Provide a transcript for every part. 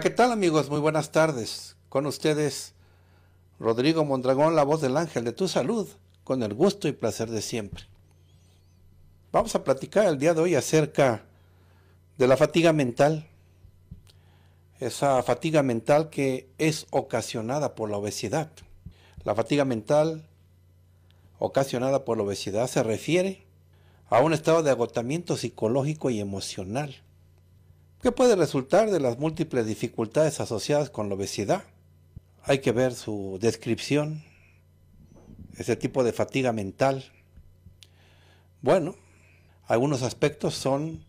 ¿qué tal amigos? Muy buenas tardes. Con ustedes, Rodrigo Mondragón, la voz del ángel de tu salud, con el gusto y placer de siempre. Vamos a platicar el día de hoy acerca de la fatiga mental. Esa fatiga mental que es ocasionada por la obesidad. La fatiga mental ocasionada por la obesidad se refiere a un estado de agotamiento psicológico y emocional ¿Qué puede resultar de las múltiples dificultades asociadas con la obesidad. Hay que ver su descripción, ese tipo de fatiga mental. Bueno, algunos aspectos son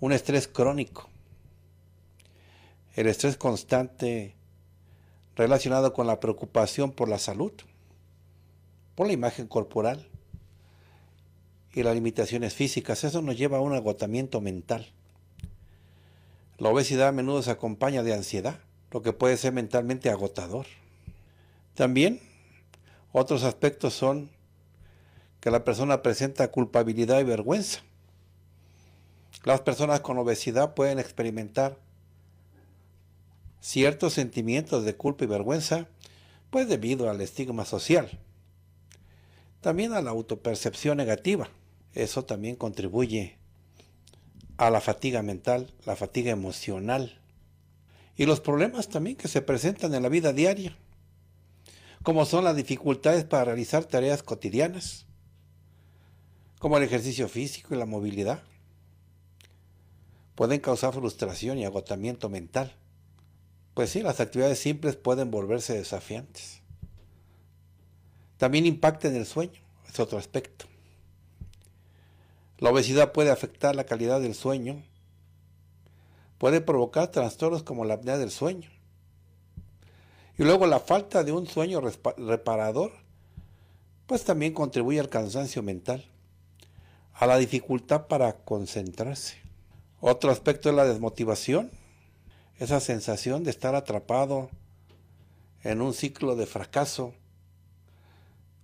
un estrés crónico, el estrés constante relacionado con la preocupación por la salud, por la imagen corporal y las limitaciones físicas. Eso nos lleva a un agotamiento mental. La obesidad a menudo se acompaña de ansiedad, lo que puede ser mentalmente agotador. También otros aspectos son que la persona presenta culpabilidad y vergüenza. Las personas con obesidad pueden experimentar ciertos sentimientos de culpa y vergüenza, pues debido al estigma social. También a la autopercepción negativa. Eso también contribuye a la fatiga mental, la fatiga emocional y los problemas también que se presentan en la vida diaria, como son las dificultades para realizar tareas cotidianas, como el ejercicio físico y la movilidad. Pueden causar frustración y agotamiento mental. Pues sí, las actividades simples pueden volverse desafiantes. También impacta en el sueño, es otro aspecto. La obesidad puede afectar la calidad del sueño, puede provocar trastornos como la apnea del sueño. Y luego la falta de un sueño reparador, pues también contribuye al cansancio mental, a la dificultad para concentrarse. Otro aspecto es la desmotivación, esa sensación de estar atrapado en un ciclo de fracaso,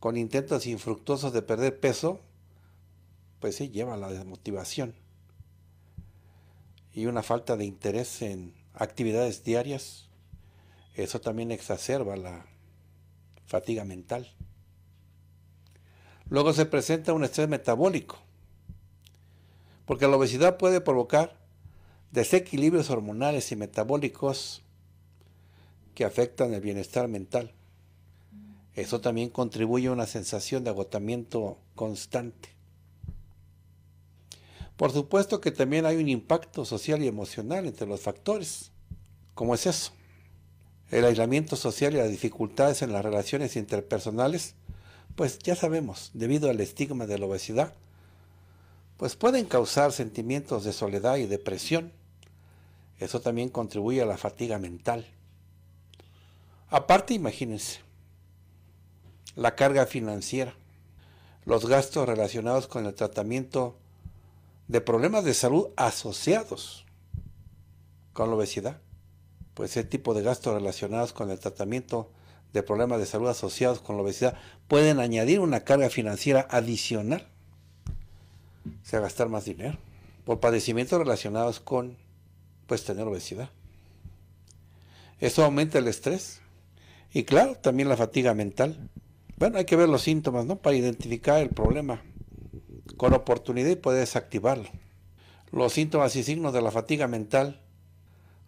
con intentos infructuosos de perder peso pues lleva a la desmotivación y una falta de interés en actividades diarias, eso también exacerba la fatiga mental. Luego se presenta un estrés metabólico, porque la obesidad puede provocar desequilibrios hormonales y metabólicos que afectan el bienestar mental. Eso también contribuye a una sensación de agotamiento constante. Por supuesto que también hay un impacto social y emocional entre los factores. ¿Cómo es eso? El aislamiento social y las dificultades en las relaciones interpersonales, pues ya sabemos, debido al estigma de la obesidad, pues pueden causar sentimientos de soledad y depresión. Eso también contribuye a la fatiga mental. Aparte, imagínense, la carga financiera, los gastos relacionados con el tratamiento de problemas de salud asociados con la obesidad. Pues ese tipo de gastos relacionados con el tratamiento de problemas de salud asociados con la obesidad pueden añadir una carga financiera adicional. O sea, gastar más dinero por padecimientos relacionados con, pues, tener obesidad. Eso aumenta el estrés y, claro, también la fatiga mental. Bueno, hay que ver los síntomas, ¿no? Para identificar el problema con oportunidad y puede desactivarlo. Los síntomas y signos de la fatiga mental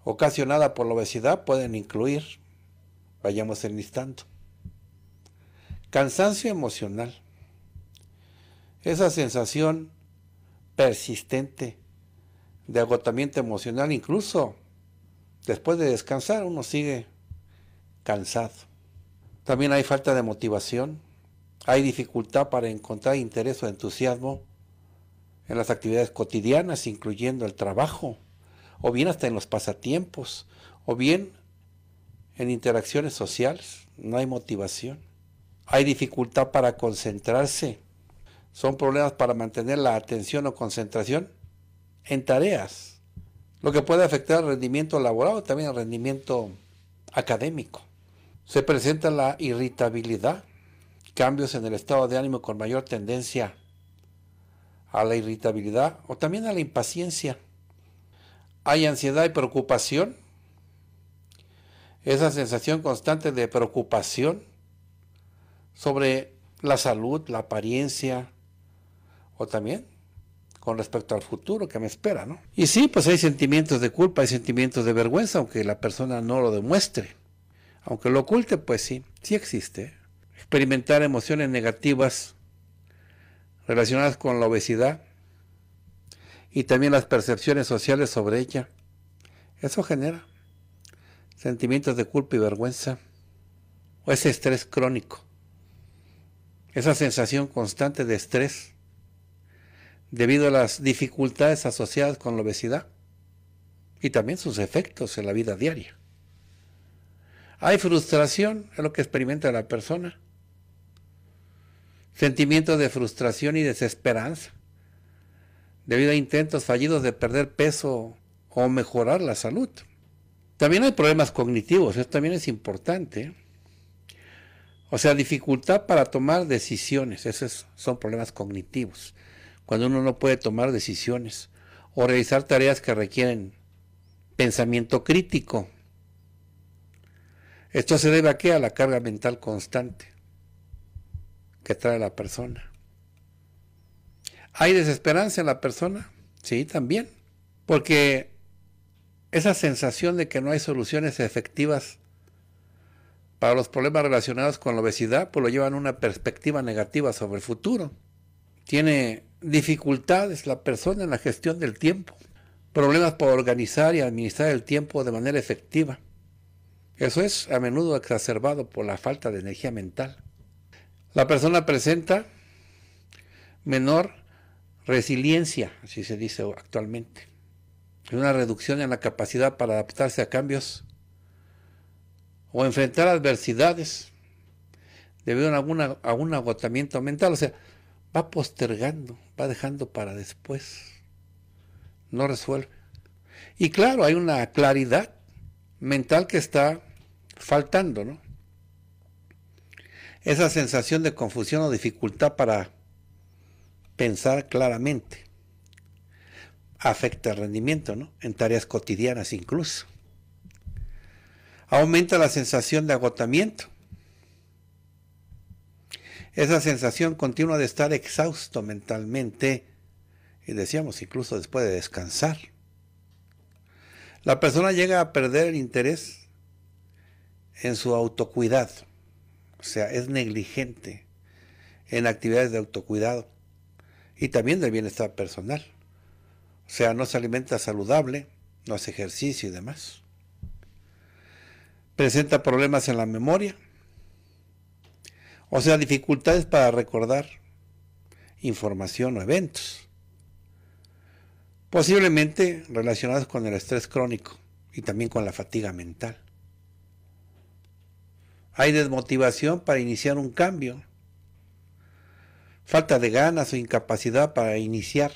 ocasionada por la obesidad pueden incluir, vayamos en instante, cansancio emocional, esa sensación persistente de agotamiento emocional, incluso después de descansar uno sigue cansado. También hay falta de motivación, hay dificultad para encontrar interés o entusiasmo en las actividades cotidianas, incluyendo el trabajo, o bien hasta en los pasatiempos, o bien en interacciones sociales, no hay motivación. Hay dificultad para concentrarse. Son problemas para mantener la atención o concentración en tareas, lo que puede afectar al rendimiento laboral o también el rendimiento académico. Se presenta la irritabilidad, cambios en el estado de ánimo con mayor tendencia a la irritabilidad o también a la impaciencia. Hay ansiedad y preocupación. Esa sensación constante de preocupación sobre la salud, la apariencia o también con respecto al futuro que me espera, Y sí, pues hay sentimientos de culpa, hay sentimientos de vergüenza, aunque la persona no lo demuestre. Aunque lo oculte, pues sí, sí existe experimentar emociones negativas relacionadas con la obesidad y también las percepciones sociales sobre ella. Eso genera sentimientos de culpa y vergüenza o ese estrés crónico, esa sensación constante de estrés debido a las dificultades asociadas con la obesidad y también sus efectos en la vida diaria. Hay frustración, en lo que experimenta la persona sentimientos de frustración y desesperanza, debido a intentos fallidos de perder peso o mejorar la salud. También hay problemas cognitivos, eso también es importante. O sea, dificultad para tomar decisiones, esos son problemas cognitivos, cuando uno no puede tomar decisiones o realizar tareas que requieren pensamiento crítico. Esto se debe a qué? A la carga mental constante que trae la persona. ¿Hay desesperanza en la persona? Sí, también. Porque esa sensación de que no hay soluciones efectivas para los problemas relacionados con la obesidad, pues lo llevan a una perspectiva negativa sobre el futuro. Tiene dificultades la persona en la gestión del tiempo, problemas para organizar y administrar el tiempo de manera efectiva. Eso es a menudo exacerbado por la falta de energía mental. La persona presenta menor resiliencia, así se dice actualmente. Una reducción en la capacidad para adaptarse a cambios o enfrentar adversidades debido a, a un agotamiento mental. O sea, va postergando, va dejando para después. No resuelve. Y claro, hay una claridad mental que está faltando, ¿no? esa sensación de confusión o dificultad para pensar claramente. Afecta el rendimiento, ¿no? En tareas cotidianas incluso. Aumenta la sensación de agotamiento. Esa sensación continua de estar exhausto mentalmente y decíamos incluso después de descansar. La persona llega a perder el interés en su autocuidado o sea, es negligente en actividades de autocuidado y también del bienestar personal. O sea, no se alimenta saludable, no hace ejercicio y demás. Presenta problemas en la memoria, o sea, dificultades para recordar información o eventos, posiblemente relacionadas con el estrés crónico y también con la fatiga mental. Hay desmotivación para iniciar un cambio. Falta de ganas o incapacidad para iniciar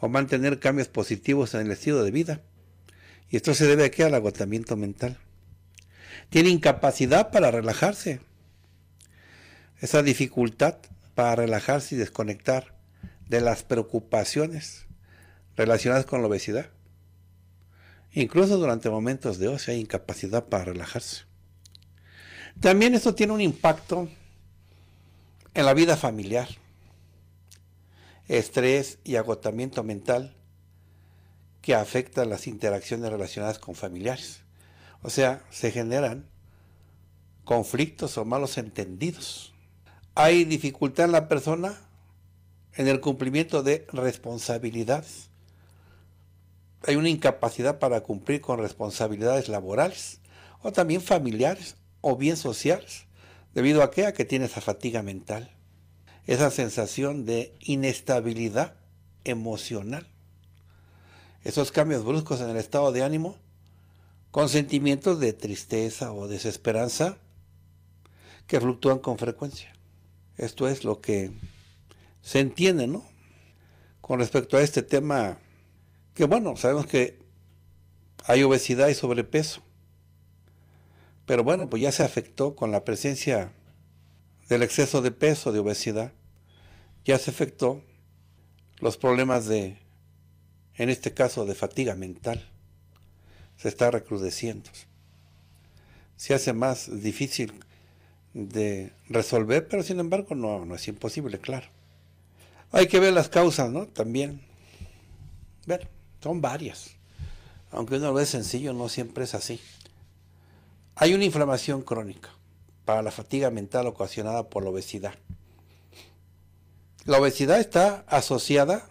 o mantener cambios positivos en el estilo de vida. Y esto se debe aquí al agotamiento mental. Tiene incapacidad para relajarse. Esa dificultad para relajarse y desconectar de las preocupaciones relacionadas con la obesidad. Incluso durante momentos de ocio hay incapacidad para relajarse. También esto tiene un impacto en la vida familiar, estrés y agotamiento mental que afecta las interacciones relacionadas con familiares. O sea, se generan conflictos o malos entendidos. Hay dificultad en la persona en el cumplimiento de responsabilidades. Hay una incapacidad para cumplir con responsabilidades laborales o también familiares o bien sociales, debido a que, que tiene esa fatiga mental, esa sensación de inestabilidad emocional, esos cambios bruscos en el estado de ánimo, con sentimientos de tristeza o desesperanza que fluctúan con frecuencia. Esto es lo que se entiende, ¿no? Con respecto a este tema, que bueno, sabemos que hay obesidad y sobrepeso, pero bueno, pues ya se afectó con la presencia del exceso de peso, de obesidad, ya se afectó los problemas de, en este caso, de fatiga mental. Se está recrudeciendo. Se hace más difícil de resolver, pero sin embargo no, no es imposible, claro. Hay que ver las causas, ¿no? También. ver son varias. Aunque uno lo ve sencillo, no siempre es así. Hay una inflamación crónica para la fatiga mental ocasionada por la obesidad. La obesidad está asociada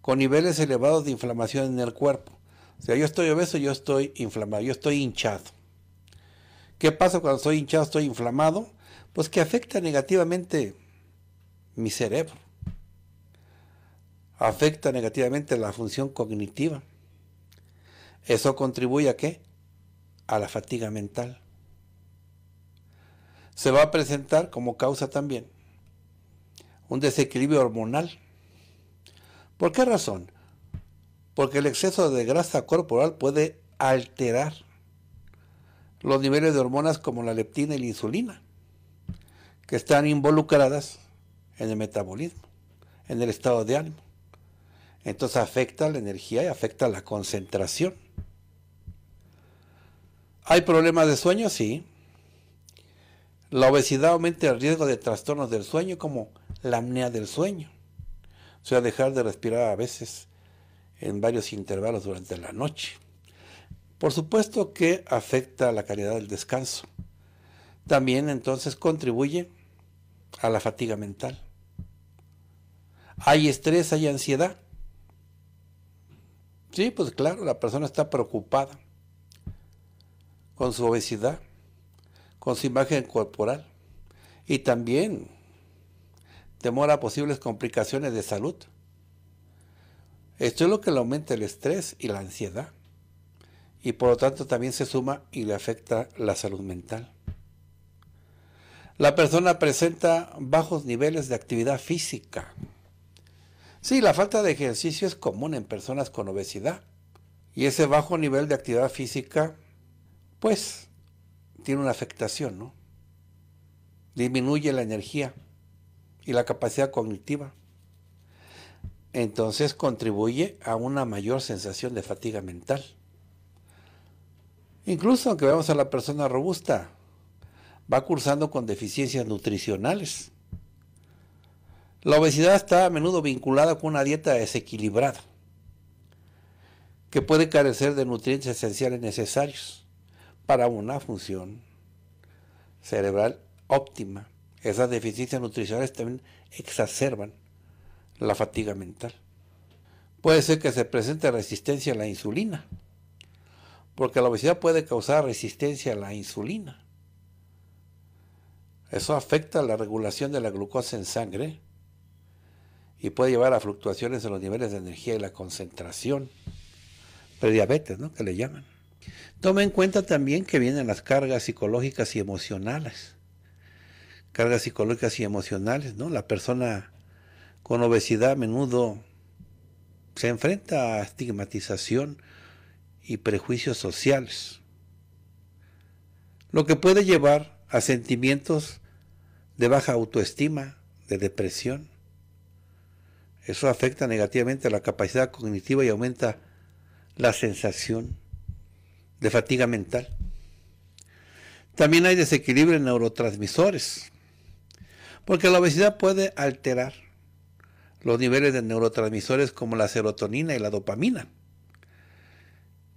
con niveles elevados de inflamación en el cuerpo. O sea, yo estoy obeso, yo estoy inflamado, yo estoy hinchado. ¿Qué pasa cuando estoy hinchado, estoy inflamado? Pues que afecta negativamente mi cerebro. Afecta negativamente la función cognitiva. Eso contribuye a qué? a la fatiga mental. Se va a presentar como causa también un desequilibrio hormonal. ¿Por qué razón? Porque el exceso de grasa corporal puede alterar los niveles de hormonas como la leptina y la insulina, que están involucradas en el metabolismo, en el estado de ánimo. Entonces afecta la energía y afecta la concentración. ¿Hay problemas de sueño? Sí. La obesidad aumenta el riesgo de trastornos del sueño como la apnea del sueño. O sea, dejar de respirar a veces en varios intervalos durante la noche. Por supuesto que afecta la calidad del descanso. También entonces contribuye a la fatiga mental. ¿Hay estrés? ¿Hay ansiedad? Sí, pues claro, la persona está preocupada con su obesidad, con su imagen corporal y también temor a posibles complicaciones de salud. Esto es lo que le aumenta el estrés y la ansiedad y por lo tanto también se suma y le afecta la salud mental. La persona presenta bajos niveles de actividad física. Sí, la falta de ejercicio es común en personas con obesidad y ese bajo nivel de actividad física pues tiene una afectación, ¿no? Disminuye la energía y la capacidad cognitiva. Entonces contribuye a una mayor sensación de fatiga mental. Incluso aunque veamos a la persona robusta, va cursando con deficiencias nutricionales. La obesidad está a menudo vinculada con una dieta desequilibrada, que puede carecer de nutrientes esenciales necesarios para una función cerebral óptima. Esas deficiencias nutricionales también exacerban la fatiga mental. Puede ser que se presente resistencia a la insulina, porque la obesidad puede causar resistencia a la insulina. Eso afecta la regulación de la glucosa en sangre y puede llevar a fluctuaciones en los niveles de energía y la concentración. diabetes ¿no? Que le llaman. Toma en cuenta también que vienen las cargas psicológicas y emocionales. Cargas psicológicas y emocionales, ¿no? La persona con obesidad a menudo se enfrenta a estigmatización y prejuicios sociales, lo que puede llevar a sentimientos de baja autoestima, de depresión. Eso afecta negativamente a la capacidad cognitiva y aumenta la sensación de fatiga mental. También hay desequilibrio en neurotransmisores, porque la obesidad puede alterar los niveles de neurotransmisores como la serotonina y la dopamina,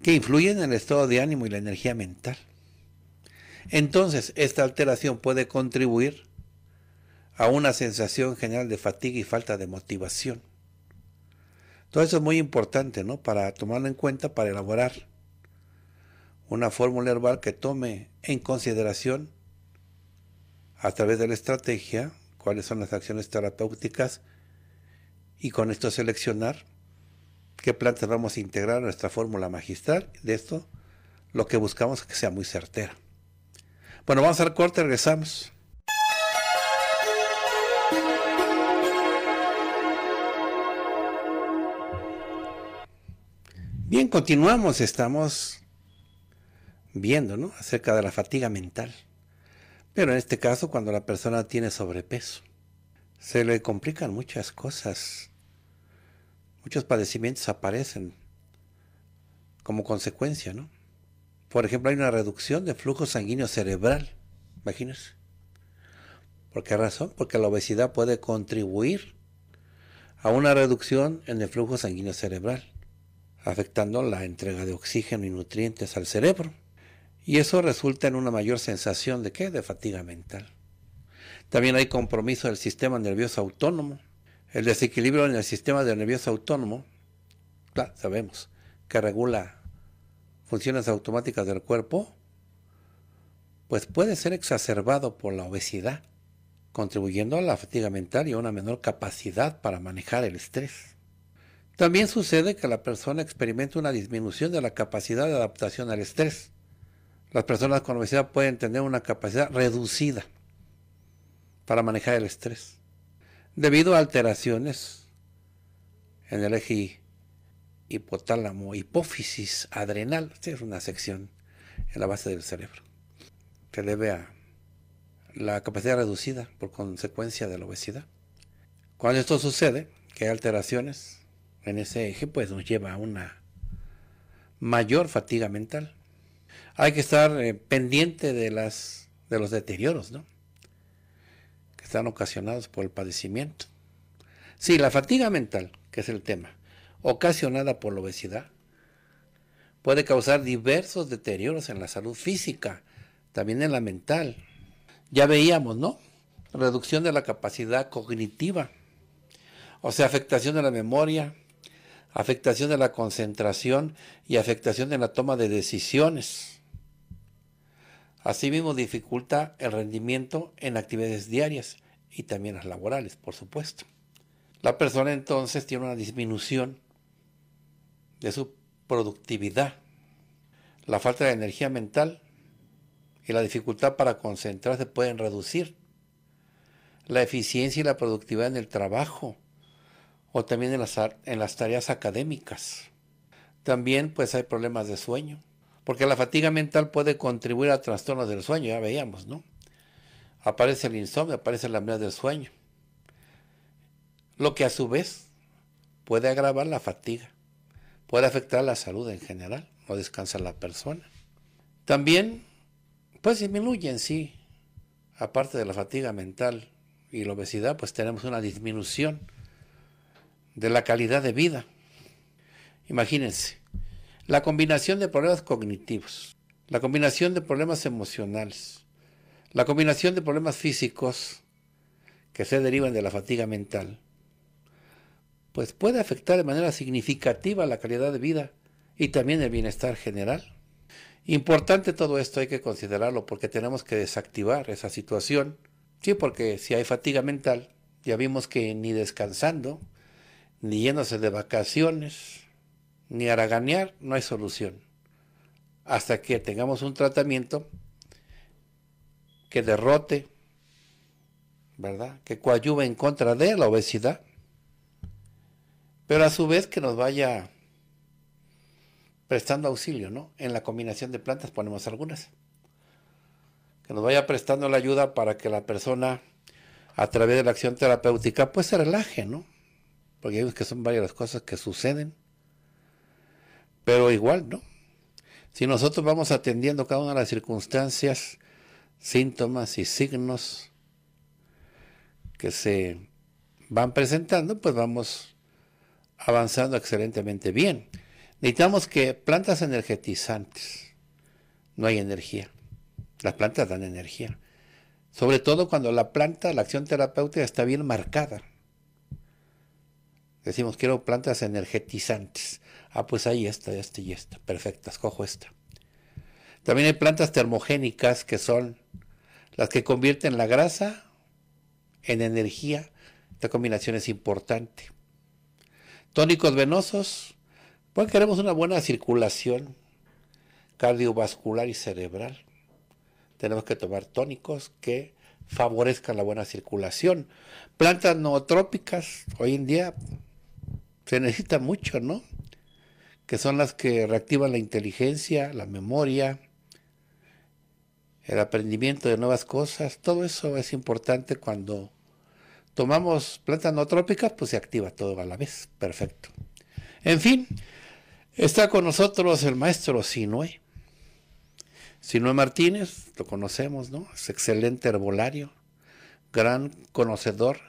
que influyen en el estado de ánimo y la energía mental. Entonces, esta alteración puede contribuir a una sensación general de fatiga y falta de motivación. Todo eso es muy importante, ¿no? Para tomarlo en cuenta, para elaborar una fórmula herbal que tome en consideración a través de la estrategia cuáles son las acciones terapéuticas y con esto seleccionar qué plantas vamos a integrar a nuestra fórmula magistral. De esto lo que buscamos es que sea muy certera. Bueno, vamos al corte, regresamos. Bien, continuamos. Estamos viendo ¿no? acerca de la fatiga mental. Pero en este caso, cuando la persona tiene sobrepeso, se le complican muchas cosas, muchos padecimientos aparecen como consecuencia, ¿no? Por ejemplo, hay una reducción de flujo sanguíneo cerebral, imagínense. ¿Por qué razón? Porque la obesidad puede contribuir a una reducción en el flujo sanguíneo cerebral, afectando la entrega de oxígeno y nutrientes al cerebro y eso resulta en una mayor sensación de qué? De fatiga mental. También hay compromiso del sistema nervioso autónomo. El desequilibrio en el sistema nervioso autónomo, sabemos, que regula funciones automáticas del cuerpo, pues puede ser exacerbado por la obesidad, contribuyendo a la fatiga mental y a una menor capacidad para manejar el estrés. También sucede que la persona experimenta una disminución de la capacidad de adaptación al estrés, las personas con obesidad pueden tener una capacidad reducida para manejar el estrés debido a alteraciones en el eje hipotálamo, hipófisis adrenal, es una sección en la base del cerebro. que debe a la capacidad reducida por consecuencia de la obesidad. Cuando esto sucede, que hay alteraciones en ese eje, pues nos lleva a una mayor fatiga mental, hay que estar eh, pendiente de, de los deterioros, ¿no? Que están ocasionados por el padecimiento. Sí, la fatiga mental, que es el tema, ocasionada por la obesidad, puede causar diversos deterioros en la salud física, también en la mental. Ya veíamos, ¿no? Reducción de la capacidad cognitiva, o sea, afectación de la memoria, afectación de la concentración y afectación de la toma de decisiones. Asimismo, dificulta el rendimiento en actividades diarias y también las laborales, por supuesto. La persona entonces tiene una disminución de su productividad, la falta de energía mental y la dificultad para concentrarse pueden reducir. La eficiencia y la productividad en el trabajo o también en las, en las tareas académicas. También pues hay problemas de sueño, porque la fatiga mental puede contribuir a trastornos del sueño, ya veíamos, ¿no? Aparece el insomnio, aparece la amnesia del sueño, lo que a su vez puede agravar la fatiga, puede afectar la salud en general, no descansa la persona. También pues disminuye en sí, aparte de la fatiga mental y la obesidad, pues tenemos una disminución de la calidad de vida. Imagínense, la combinación de problemas cognitivos, la combinación de problemas emocionales, la combinación de problemas físicos que se derivan de la fatiga mental, pues puede afectar de manera significativa la calidad de vida y también el bienestar general. Importante todo esto, hay que considerarlo porque tenemos que desactivar esa situación. Sí, porque si hay fatiga mental, ya vimos que ni descansando, ni yéndose de vacaciones, ni haraganear, no hay solución. Hasta que tengamos un tratamiento que derrote, ¿verdad? Que coadyuve en contra de la obesidad, pero a su vez que nos vaya prestando auxilio, ¿no? En la combinación de plantas ponemos algunas. Que nos vaya prestando la ayuda para que la persona, a través de la acción terapéutica, pues se relaje, ¿no? porque vemos que son varias las cosas que suceden, pero igual, ¿no? Si nosotros vamos atendiendo cada una de las circunstancias, síntomas y signos que se van presentando, pues vamos avanzando excelentemente bien. Necesitamos que plantas energetizantes, no hay energía. Las plantas dan energía. Sobre todo cuando la planta, la acción terapéutica está bien marcada. Decimos, quiero plantas energetizantes. Ah, pues ahí está esta y esta. Perfecto, cojo esta. También hay plantas termogénicas que son las que convierten la grasa en energía. Esta combinación es importante. Tónicos venosos. Pues queremos una buena circulación cardiovascular y cerebral. Tenemos que tomar tónicos que favorezcan la buena circulación. Plantas nootrópicas, hoy en día se necesita mucho, ¿no? Que son las que reactivan la inteligencia, la memoria, el aprendimiento de nuevas cosas. Todo eso es importante cuando tomamos plantas no trópicas, pues se activa todo a la vez. Perfecto. En fin, está con nosotros el maestro Sinoe. Sinue Martínez, lo conocemos, ¿no? Es excelente herbolario, gran conocedor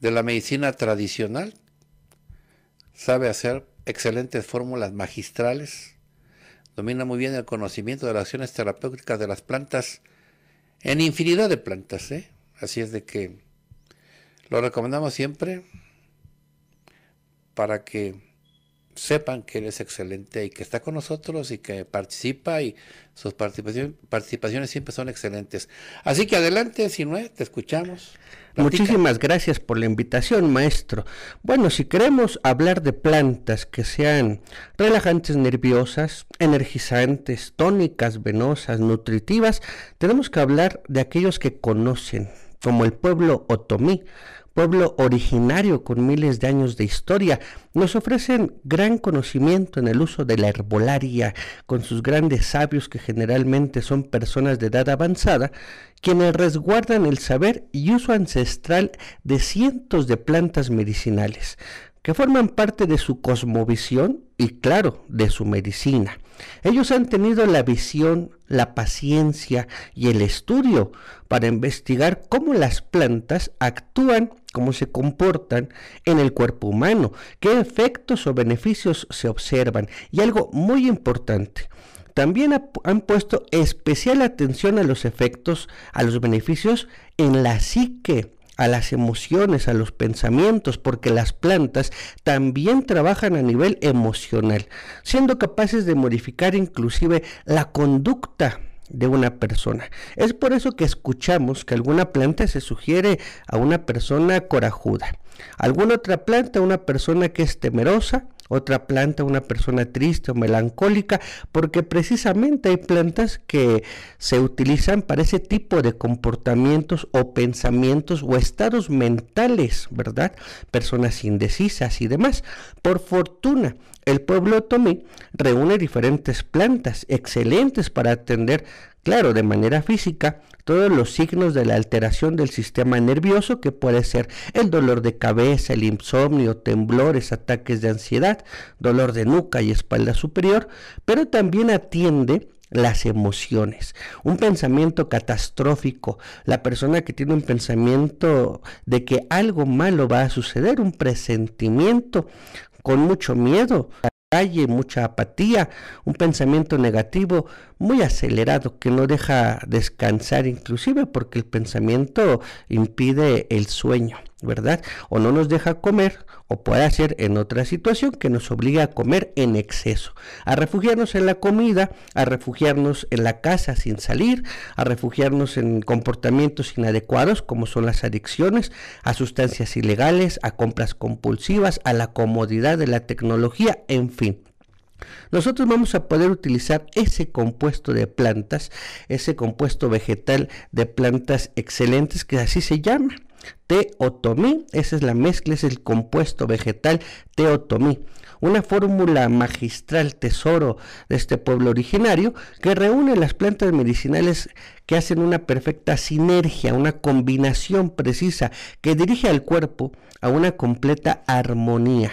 de la medicina tradicional sabe hacer excelentes fórmulas magistrales, domina muy bien el conocimiento de las acciones terapéuticas de las plantas, en infinidad de plantas, ¿eh? Así es de que lo recomendamos siempre para que sepan que él es excelente y que está con nosotros y que participa y sus participaciones siempre son excelentes. Así que adelante, Sinué, te escuchamos. Muchísimas gracias por la invitación, maestro. Bueno, si queremos hablar de plantas que sean relajantes nerviosas, energizantes, tónicas, venosas, nutritivas, tenemos que hablar de aquellos que conocen, como el pueblo otomí pueblo originario con miles de años de historia, nos ofrecen gran conocimiento en el uso de la herbolaria, con sus grandes sabios que generalmente son personas de edad avanzada, quienes resguardan el saber y uso ancestral de cientos de plantas medicinales, que forman parte de su cosmovisión y claro, de su medicina. Ellos han tenido la visión, la paciencia y el estudio para investigar cómo las plantas actúan, cómo se comportan en el cuerpo humano, qué efectos o beneficios se observan. Y algo muy importante, también han puesto especial atención a los efectos, a los beneficios en la psique a las emociones, a los pensamientos, porque las plantas también trabajan a nivel emocional, siendo capaces de modificar inclusive la conducta de una persona. Es por eso que escuchamos que alguna planta se sugiere a una persona corajuda, alguna otra planta a una persona que es temerosa, otra planta una persona triste o melancólica, porque precisamente hay plantas que se utilizan para ese tipo de comportamientos o pensamientos o estados mentales, ¿verdad? Personas indecisas y demás. Por fortuna, el pueblo otomí reúne diferentes plantas excelentes para atender Claro, de manera física, todos los signos de la alteración del sistema nervioso, que puede ser el dolor de cabeza, el insomnio, temblores, ataques de ansiedad, dolor de nuca y espalda superior, pero también atiende las emociones, un pensamiento catastrófico, la persona que tiene un pensamiento de que algo malo va a suceder, un presentimiento con mucho miedo, calle, mucha apatía, un pensamiento negativo muy acelerado que no deja descansar inclusive porque el pensamiento impide el sueño. ¿verdad? O no nos deja comer, o puede ser en otra situación que nos obliga a comer en exceso, a refugiarnos en la comida, a refugiarnos en la casa sin salir, a refugiarnos en comportamientos inadecuados como son las adicciones, a sustancias ilegales, a compras compulsivas, a la comodidad de la tecnología, en fin. Nosotros vamos a poder utilizar ese compuesto de plantas, ese compuesto vegetal de plantas excelentes que así se llama Teotomí, esa es la mezcla, es el compuesto vegetal teotomí. Una fórmula magistral tesoro de este pueblo originario que reúne las plantas medicinales que hacen una perfecta sinergia, una combinación precisa que dirige al cuerpo a una completa armonía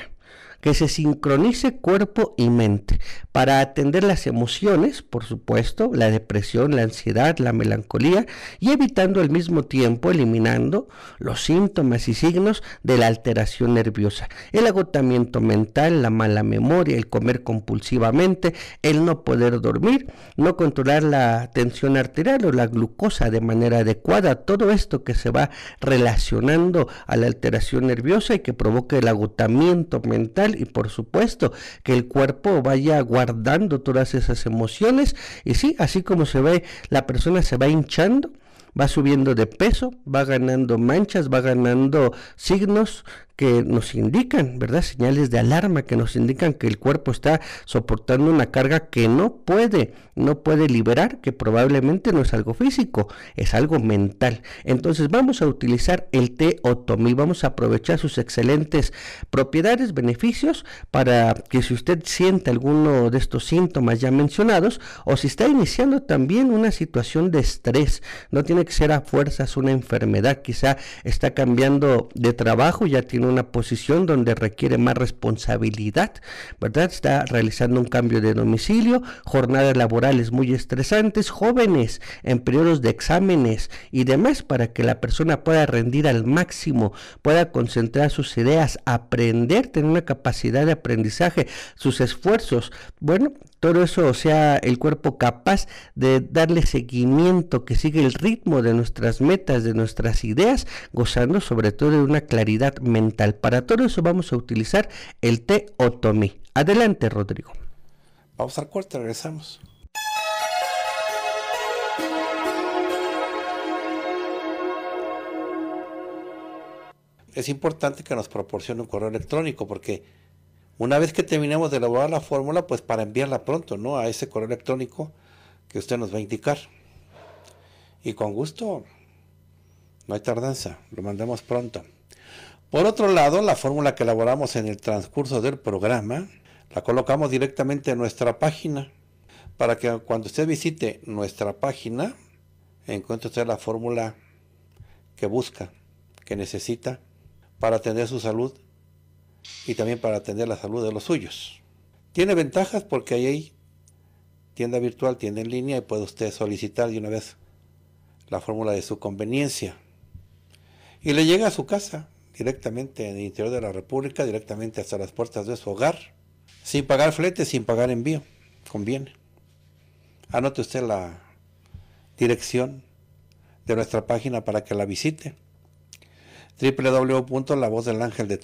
que se sincronice cuerpo y mente para atender las emociones, por supuesto, la depresión, la ansiedad, la melancolía y evitando al mismo tiempo, eliminando los síntomas y signos de la alteración nerviosa, el agotamiento mental, la mala memoria, el comer compulsivamente, el no poder dormir, no controlar la tensión arterial o la glucosa de manera adecuada, todo esto que se va relacionando a la alteración nerviosa y que provoca el agotamiento mental y por supuesto que el cuerpo vaya guardando todas esas emociones y sí, así como se ve, la persona se va hinchando va subiendo de peso, va ganando manchas, va ganando signos que nos indican, ¿verdad? Señales de alarma que nos indican que el cuerpo está soportando una carga que no puede, no puede liberar, que probablemente no es algo físico, es algo mental. Entonces vamos a utilizar el té otomí, vamos a aprovechar sus excelentes propiedades, beneficios, para que si usted siente alguno de estos síntomas ya mencionados, o si está iniciando también una situación de estrés, no tiene que ser a fuerzas una enfermedad, quizá está cambiando de trabajo, ya tiene una posición donde requiere más responsabilidad, ¿verdad? Está realizando un cambio de domicilio, jornadas laborales muy estresantes, jóvenes en periodos de exámenes y demás para que la persona pueda rendir al máximo, pueda concentrar sus ideas, aprender, tener una capacidad de aprendizaje, sus esfuerzos. Bueno, todo eso, o sea, el cuerpo capaz de darle seguimiento, que sigue el ritmo de nuestras metas, de nuestras ideas, gozando sobre todo de una claridad mental. Para todo eso vamos a utilizar el té otomí. Adelante, Rodrigo. Vamos al cuarto, regresamos. Es importante que nos proporcione un correo electrónico porque una vez que terminemos de elaborar la fórmula, pues para enviarla pronto, ¿no? A ese correo electrónico que usted nos va a indicar. Y con gusto, no hay tardanza, lo mandamos pronto. Por otro lado, la fórmula que elaboramos en el transcurso del programa, la colocamos directamente en nuestra página. Para que cuando usted visite nuestra página, encuentre usted la fórmula que busca, que necesita para atender su salud y también para atender la salud de los suyos. Tiene ventajas porque ahí tienda virtual, tienda en línea y puede usted solicitar de una vez la fórmula de su conveniencia. Y le llega a su casa directamente en el interior de la República, directamente hasta las puertas de su hogar, sin pagar flete, sin pagar envío. Conviene. Anote usted la dirección de nuestra página para que la visite.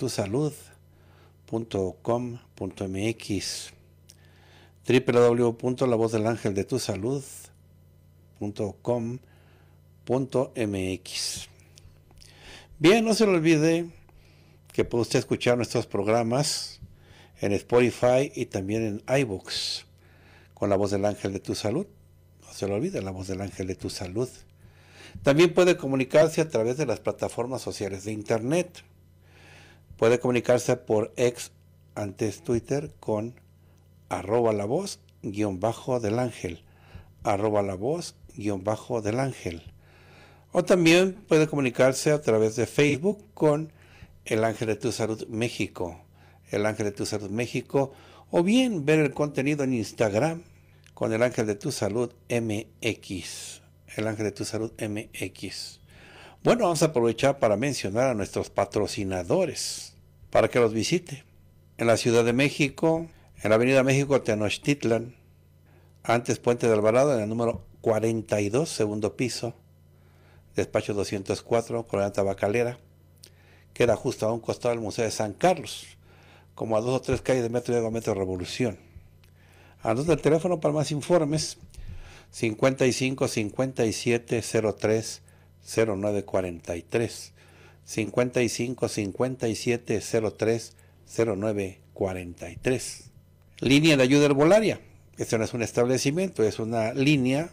salud de tu salud.com.mx Bien, no se lo olvide que puede usted escuchar nuestros programas en Spotify y también en iVoox con la voz del ángel de tu salud. No se lo olvide, la voz del ángel de tu salud. También puede comunicarse a través de las plataformas sociales de Internet. Puede comunicarse por ex antes Twitter con arroba la voz guión bajo del ángel, arroba la voz guión bajo del ángel. O también puede comunicarse a través de Facebook con el ángel de tu salud México, el ángel de tu salud México, o bien ver el contenido en Instagram con el ángel de tu salud MX, el ángel de tu salud MX. Bueno, vamos a aprovechar para mencionar a nuestros patrocinadores para que los visite. En la Ciudad de México, en la Avenida México Tenochtitlan, antes Puente de Alvarado, en el número 42, segundo piso, despacho 204, Colonia Tabacalera, que era justo a un costado del Museo de San Carlos, como a dos o tres calles de metro y metro Revolución. Anota el teléfono para más informes 55 57 03 0943 55 57 03 09 43. Línea de ayuda herbolaria. Este no es un establecimiento, es una línea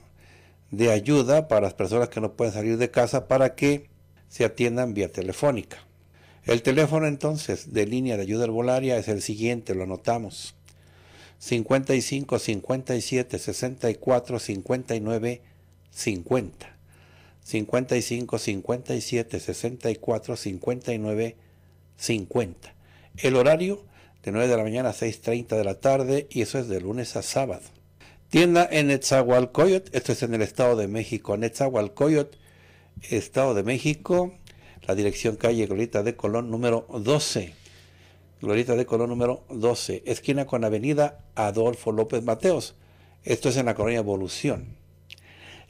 de ayuda para las personas que no pueden salir de casa para que se atiendan vía telefónica. El teléfono entonces de línea de ayuda herbolaria es el siguiente, lo anotamos. 55 57 64 59 50. 55 57 64 59 50. El horario de 9 de la mañana a 6.30 de la tarde y eso es de lunes a sábado. Tienda en Netzahualcoyot, esto es en el Estado de México, Netzahualcoyot, Estado de México, la dirección calle Glorita de Colón número 12. Glorita de Colón número 12, esquina con avenida Adolfo López Mateos. Esto es en la colonia Evolución.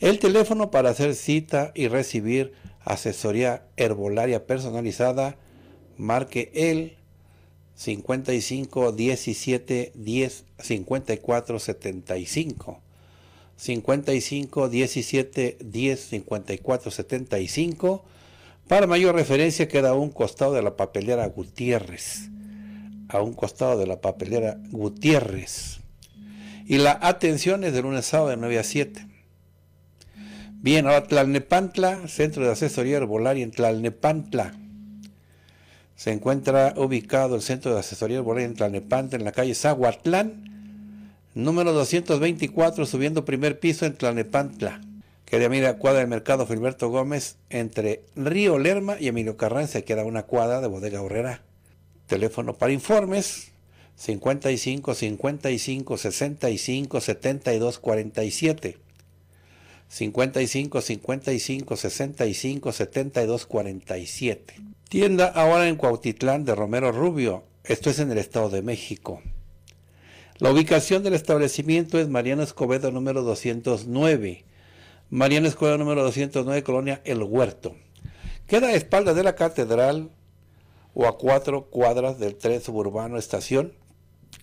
El teléfono para hacer cita y recibir asesoría herbolaria personalizada, marque el 55 17 10 54 75. 55 17 10 54 75. Para mayor referencia queda a un costado de la papelera Gutiérrez. A un costado de la papelera Gutiérrez. Y la atención es de lunes a sábado de 9 a 7. Bien, ahora Tlalnepantla, Centro de Asesoría Herbolaria en Tlalnepantla. Se encuentra ubicado el Centro de Asesoría Herbolaria en Tlalnepantla, en la calle Zahuatlán, número 224, subiendo primer piso en Tlalnepantla. Queda, mira, cuadra del mercado Filberto Gómez, entre Río Lerma y Emilio Carranza, queda una cuadra de Bodega Horrera. Teléfono para informes, 55 55 65 72 47. 55 55 65 72 47. Tienda ahora en Cuautitlán de Romero Rubio. Esto es en el Estado de México. La ubicación del establecimiento es Mariano Escobedo número 209. Mariano Escobedo número 209, Colonia El Huerto. Queda a espaldas de la catedral o a cuatro cuadras del tren suburbano Estación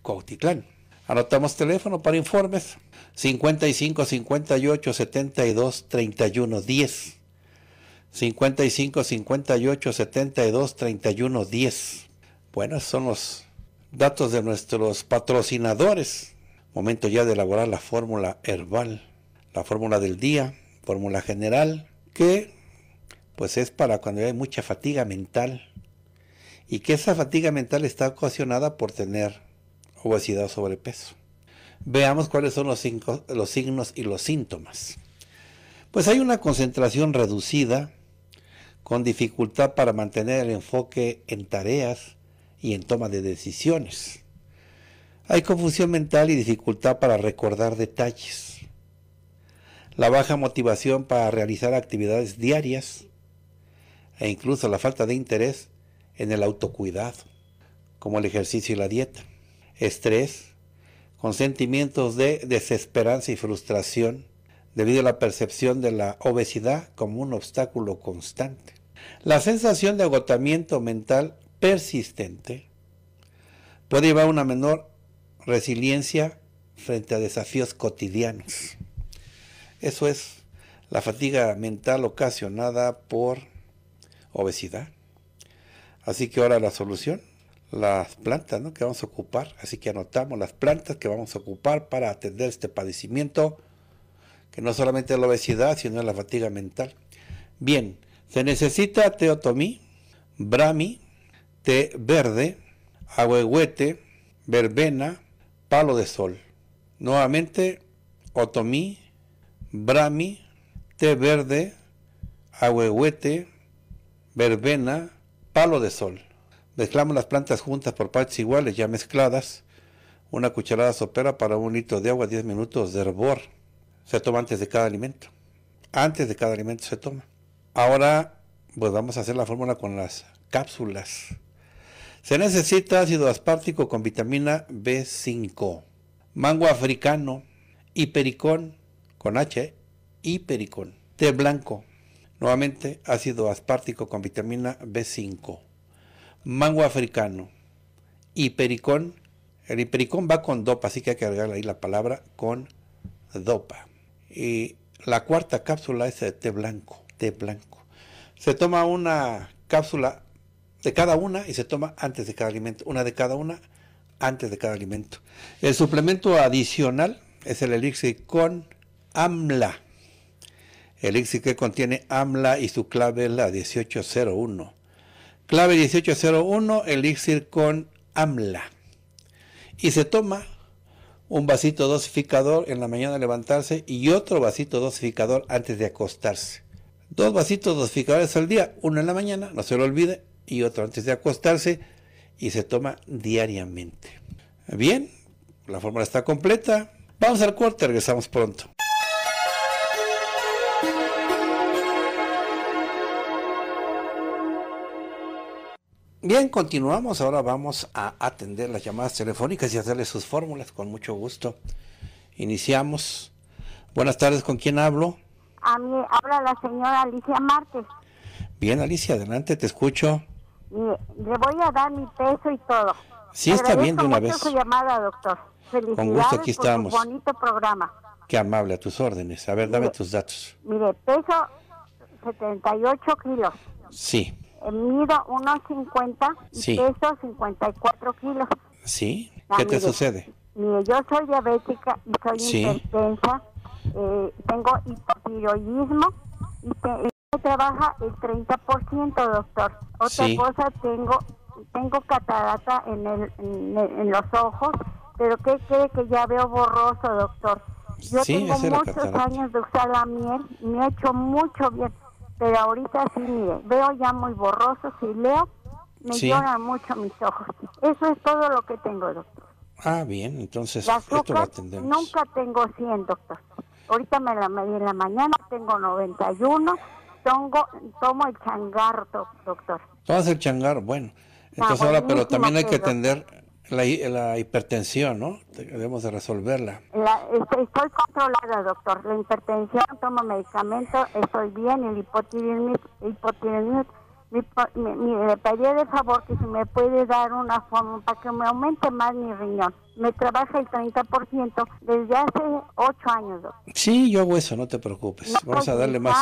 Cuautitlán. Anotamos teléfono para informes 55 58 72 31 10. 55 58 72 31 10. Bueno, son los datos de nuestros patrocinadores. Momento ya de elaborar la fórmula herbal, la fórmula del día, fórmula general, que pues es para cuando hay mucha fatiga mental y que esa fatiga mental está ocasionada por tener obesidad sobrepeso. Veamos cuáles son los, los signos y los síntomas. Pues hay una concentración reducida, con dificultad para mantener el enfoque en tareas y en toma de decisiones. Hay confusión mental y dificultad para recordar detalles. La baja motivación para realizar actividades diarias e incluso la falta de interés en el autocuidado, como el ejercicio y la dieta estrés, con sentimientos de desesperanza y frustración debido a la percepción de la obesidad como un obstáculo constante. La sensación de agotamiento mental persistente puede llevar a una menor resiliencia frente a desafíos cotidianos. Eso es la fatiga mental ocasionada por obesidad. Así que ahora la solución las plantas que vamos a ocupar. Así que anotamos las plantas que vamos a ocupar para atender este padecimiento, que no solamente es la obesidad, sino la fatiga mental. Bien, se necesita teotomí, brami, té verde, agüehuete, verbena, palo de sol. Nuevamente, otomí, brami, té verde, agüehuete, verbena, palo de sol. Mezclamos las plantas juntas por partes iguales, ya mezcladas. Una cucharada sopera para un litro de agua, 10 minutos de hervor. Se toma antes de cada alimento. Antes de cada alimento se toma. Ahora, pues vamos a hacer la fórmula con las cápsulas. Se necesita ácido aspartico con vitamina B5, mango africano, hipericón con H, hipericón, té blanco, nuevamente ácido aspartico con vitamina B5 mango africano hipericón, El hipericón va con dopa, así que hay que agregar ahí la palabra con dopa. Y la cuarta cápsula es de té blanco, té blanco. Se toma una cápsula de cada una y se toma antes de cada alimento, una de cada una antes de cada alimento. El suplemento adicional es el elixir con AMLA. El elixir que contiene AMLA y su clave es la 1801 clave 1801, elixir con AMLA. Y se toma un vasito dosificador en la mañana al levantarse y otro vasito dosificador antes de acostarse. Dos vasitos dosificadores al día, uno en la mañana, no se lo olvide, y otro antes de acostarse y se toma diariamente. Bien, la fórmula está completa. Vamos al corte, regresamos pronto. Bien, continuamos. Ahora vamos a atender las llamadas telefónicas y hacerles sus fórmulas con mucho gusto. Iniciamos. Buenas tardes, ¿con quién hablo? A mí habla la señora Alicia Márquez. Bien, Alicia, adelante, te escucho. Le voy a dar mi peso y todo. Sí, está bien de una vez. Su llamada, doctor. Felicidades Con gusto, aquí estamos. bonito programa. Qué amable, a tus órdenes. A ver, dame tus datos. Mire, peso 78 kilos. Sí mido unos y peso 54 kilos. ¿Sí? Ah, ¿Qué te sucede? yo soy diabética y soy eh, tengo hipotiroidismo y, te, trabaja el 30%, doctor. Otra cosa, tengo tengo catarata en, el, en, los ojos, pero ¿qué cree que ya veo borroso, doctor? Yo tengo muchos años de usar la miel, me ha hecho mucho bien pero ahorita sí, mire, veo ya muy borroso, si leo, me lloran mucho mis ojos. Eso es todo lo que tengo, doctor. Ah, bien, entonces esto lo atendemos. Nunca tengo 100, doctor. Ahorita me la medí en la mañana, tengo 91, tomo, tomo el changarro, doctor. Tomas el changarro, bueno. Entonces ah, ahora, pero también hay que atender la, hipertensión, ¿no? Debemos de resolverla. estoy, controlada, doctor. La hipertensión, tomo medicamento, estoy bien. El hipotiroidismo, me eh, pediría de favor que si me puede dar una forma para que me aumente más mi riñón me trabaja el 30% desde hace 8 años. Sí, yo hago eso, no te preocupes. Vamos a darle más,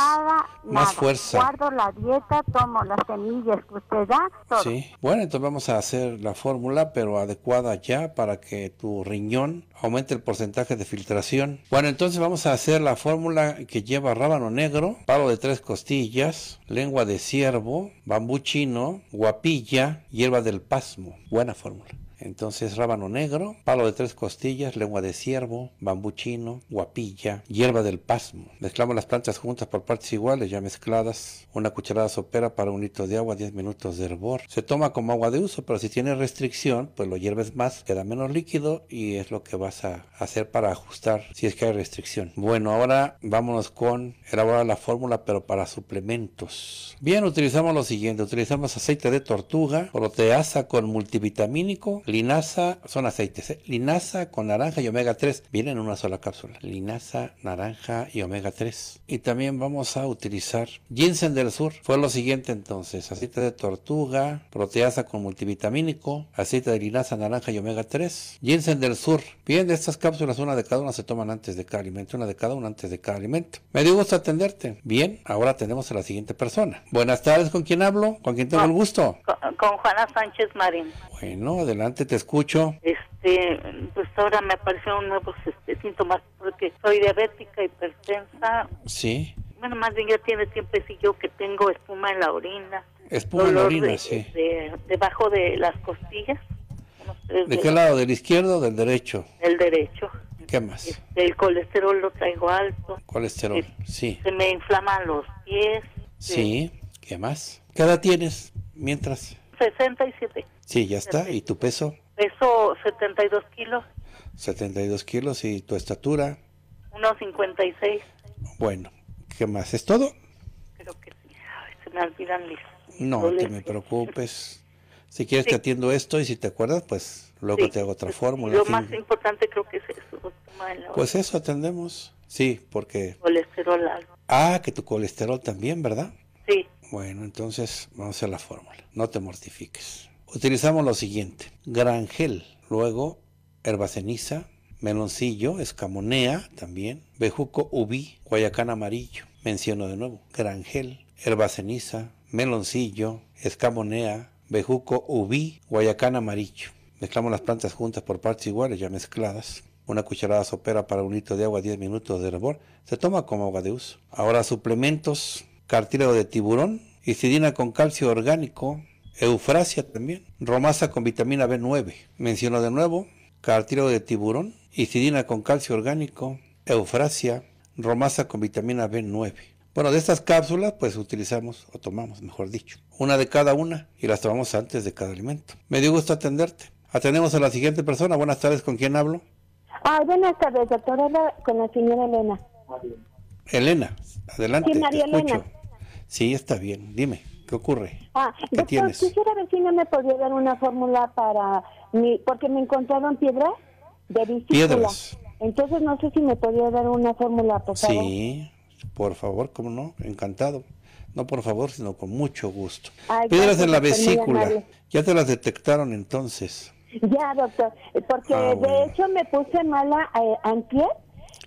más fuerza. Guardo la dieta, tomo las semillas que usted da. Sí, bueno, entonces vamos a hacer la fórmula, pero adecuada ya para que tu riñón aumente el porcentaje de filtración. Bueno, entonces vamos a hacer la fórmula que lleva rábano negro, palo de tres costillas, lengua de ciervo, bambú chino, guapilla, hierba del pasmo. Buena fórmula. Entonces rábano negro, palo de tres costillas, lengua de ciervo, bambú chino, guapilla, hierba del pasmo. Mezclamos las plantas juntas por partes iguales, ya mezcladas. Una cucharada sopera para un litro de agua, 10 minutos de hervor. Se toma como agua de uso, pero si tiene restricción, pues lo hierves más, queda menos líquido y es lo que vas a hacer para ajustar si es que hay restricción. Bueno, ahora vámonos con elaborar la fórmula, pero para suplementos. Bien, utilizamos lo siguiente. Utilizamos aceite de tortuga, proteasa con multivitamínico, linaza, son aceites, ¿eh? linaza con naranja y omega 3, vienen en una sola cápsula, linaza, naranja y omega 3. Y también vamos a utilizar ginseng del sur, fue lo siguiente entonces, aceite de tortuga, proteasa con multivitamínico, aceite de linaza, naranja y omega 3, ginseng del sur, bien de estas cápsulas, una de cada una se toman antes de cada alimento, una de cada una antes de cada alimento. Me dio gusto atenderte. Bien, ahora tenemos a la siguiente persona. Buenas tardes, ¿con quién hablo? ¿Con quién tengo el gusto? Con, con Juana Sánchez Marín. Bueno, adelante te escucho. Este, pues ahora me aparecieron nuevos este, síntomas porque soy diabética, hipertensa. Sí. Bueno, más bien ya tiene tiempo sí yo que tengo espuma en la orina. Espuma en la orina, sí. debajo de las costillas. ¿De, qué lado? ¿Del izquierdo o del derecho? Del derecho. ¿Qué más? Este, el colesterol lo traigo alto. Colesterol, este, sí. Se me inflaman los pies. Sí, ¿qué más? ¿Qué edad tienes mientras? 67. Sí, ya está. ¿Y tu peso? Peso 72 kilos. 72 kilos y tu estatura? 1,56. Bueno, ¿qué más? ¿Es todo? Creo que sí. me olvidan No, te me preocupes. Si quieres te atiendo esto y si te acuerdas, pues luego te hago otra fórmula. Lo más importante creo que es eso. Pues eso atendemos. Sí, porque... Colesterol Ah, que tu colesterol también, ¿verdad? Bueno, entonces vamos a hacer la fórmula. No te mortifiques. Utilizamos lo siguiente. Grangel, luego luego herbaceniza, meloncillo, escamonea también, bejuco ubi, guayacán amarillo. Menciono de nuevo. Grangel, herba herbaceniza, meloncillo, escamonea, bejuco ubi, guayacán amarillo. Mezclamos las plantas juntas por partes iguales, ya mezcladas una cucharada sopera para un litro de agua 10 minutos de hervor, se toma como agua de uso. Ahora suplementos, cartílago de tiburón, histidina con calcio orgánico, eufrasia también, romasa con vitamina B9. Menciono de nuevo, cartílago de tiburón, histidina con calcio orgánico, eufrasia, romasa con vitamina B9. Bueno, de estas cápsulas pues utilizamos o tomamos, mejor dicho, una de cada una y las tomamos antes de cada alimento. Me dio gusto atenderte. Atendemos a la siguiente persona. Buenas tardes, ¿con quién hablo? Ah, buenas tardes, doctora, con la señora Elena. Elena, adelante. Sí, Sí, está bien. Dime, ¿qué ocurre? Ah, ¿Qué doctor, tienes? quisiera ver si no me podía dar una fórmula para mi, porque me encontraron piedras de vesícula. Piedras. Entonces no sé si me podía dar una fórmula, por Sí, por favor, cómo no, encantado. No por favor, sino con mucho gusto. piedras de la vesícula. Ya te las detectaron entonces. Ya, doctor, porque ah, de hecho me puse mala eh, antier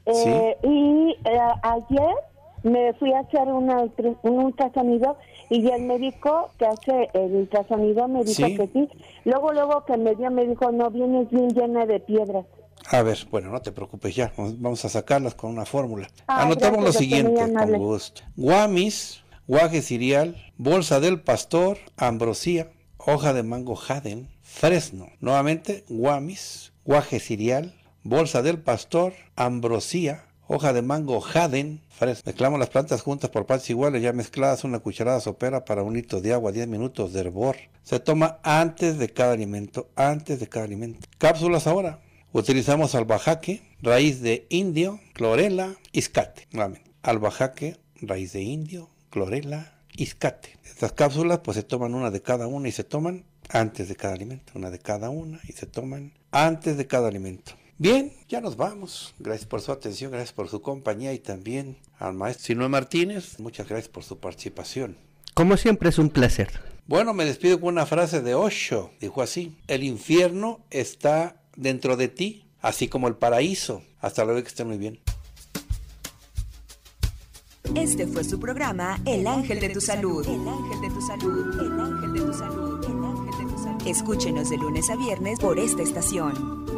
eh, y eh, ayer me fui a hacer una, un ultrasonido y el médico que hace el ultrasonido me dijo que sí. Luego, luego que me dio, me dijo, no, vienes bien llena de piedras. A ver, bueno, no te preocupes ya, vamos a sacarlas con una fórmula. Ah, Anotamos lo siguiente, con gusto. Guamis, guaje cereal, bolsa del pastor, ambrosía, hoja de mango jaden, fresno. Nuevamente, guamis, guaje cereal, bolsa del pastor, ambrosía, hoja de mango jaden, fresco. Mezclamos las plantas juntas por partes iguales, ya mezcladas, una cucharada sopera para un litro de agua, 10 minutos de hervor. Se toma antes de cada alimento, antes de cada alimento. Cápsulas ahora. Utilizamos albajaque, raíz de indio, clorela, iscate. Nuevamente, albajaque, raíz de indio, clorela, iscate. Estas cápsulas pues se toman una de cada una y se toman antes de cada alimento, una de cada una y se toman antes de cada alimento. Bien, ya nos vamos. Gracias por su atención, gracias por su compañía y también al maestro Sinue Martínez. Muchas gracias por su participación. Como siempre es un placer. Bueno, me despido con una frase de Osho. Dijo así, el infierno está dentro de ti, así como el paraíso. Hasta luego, que estén muy bien. Este fue su programa El Ángel de tu Salud. El Ángel de tu Salud. El Ángel de tu Salud. El Ángel de tu Salud. Escúchenos de lunes a viernes por esta estación.